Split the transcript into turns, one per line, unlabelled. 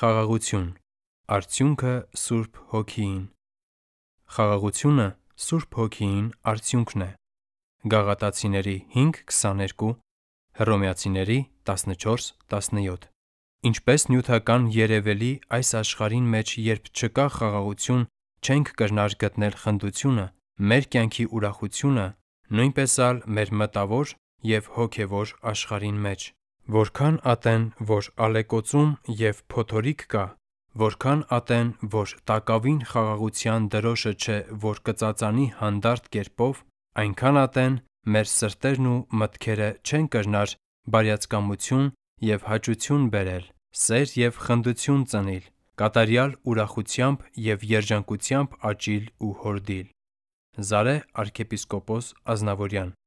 Խաղաղություն։ Արդյունքը Սուրբ Հոգին։ Խաղաղությունը Սուրբ Հոգին արդյունքն է։ Գաղատացիների 5:22, Հռոմեացիների 14:17։ Ինչպես նյութական երևելի այս աշխարհին մեջ երբ չկա խաղաղություն, չենք կրնար գտնել խնդությունը, մեր կյանքի ուրախությունը, նույնպես ալ մեր մտավոր եւ հոգեվոր աշխարհին մեջ։ Որքան ատեն, որ ալեկոծում և փոթորիկ կա, որքան ատեն, որ տակավին խաղաղության դրոշը չէ, որ կծածանի հանդարտ կերպով, այնքան ատեն, մեր սրտերն ու մտքերը չեն կրնար բարյացակամություն և հաճություն բերել, սեր և խնդություն ծնել, կատարյալ ուրախությամբ և երջանկությամբ աճիլ ու հորդիլ։ Զարե արքեպիսկոպոս Ազնավորյան